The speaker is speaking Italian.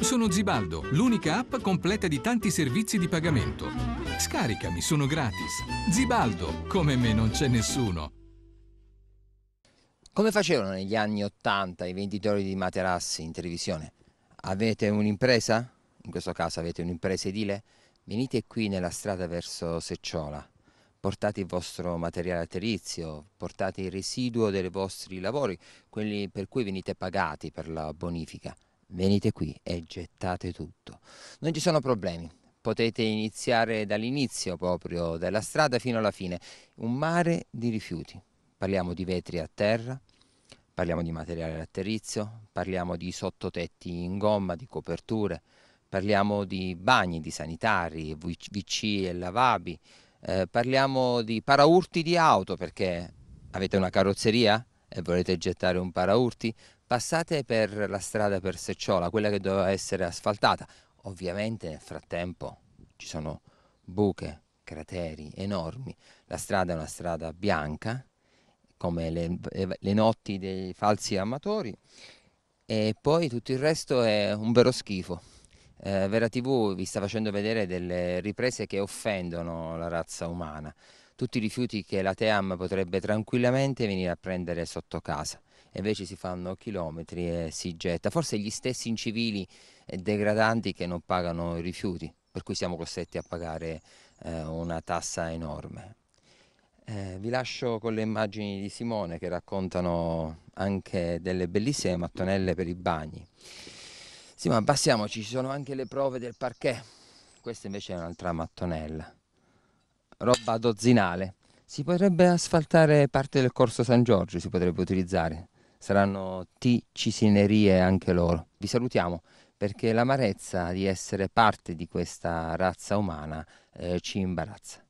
Sono Zibaldo, l'unica app completa di tanti servizi di pagamento. Scaricami, sono gratis. Zibaldo, come me non c'è nessuno. Come facevano negli anni 80 i venditori di materassi in televisione? Avete un'impresa? In questo caso avete un'impresa edile? Venite qui nella strada verso Secciola. Portate il vostro materiale atterizio, portate il residuo dei vostri lavori, quelli per cui venite pagati per la bonifica venite qui e gettate tutto. Non ci sono problemi, potete iniziare dall'inizio proprio dalla strada fino alla fine. Un mare di rifiuti. Parliamo di vetri a terra, parliamo di materiale laterizio, parliamo di sottotetti in gomma, di coperture, parliamo di bagni, di sanitari, WC e lavabi, eh, parliamo di paraurti di auto perché avete una carrozzeria? e volete gettare un paraurti, passate per la strada per Secciola, quella che doveva essere asfaltata. Ovviamente nel frattempo ci sono buche, crateri enormi, la strada è una strada bianca, come le, le notti dei falsi amatori, e poi tutto il resto è un vero schifo. Eh, Vera TV vi sta facendo vedere delle riprese che offendono la razza umana tutti i rifiuti che la Team potrebbe tranquillamente venire a prendere sotto casa. invece si fanno chilometri e si getta, forse gli stessi incivili e degradanti che non pagano i rifiuti, per cui siamo costretti a pagare eh, una tassa enorme. Eh, vi lascio con le immagini di Simone che raccontano anche delle bellissime mattonelle per i bagni. Sì, ma abbassiamoci, ci sono anche le prove del parquet. Questa invece è un'altra mattonella roba dozzinale. Si potrebbe asfaltare parte del corso San Giorgio, si potrebbe utilizzare. Saranno ticinerie anche loro. Vi salutiamo perché l'amarezza di essere parte di questa razza umana eh, ci imbarazza.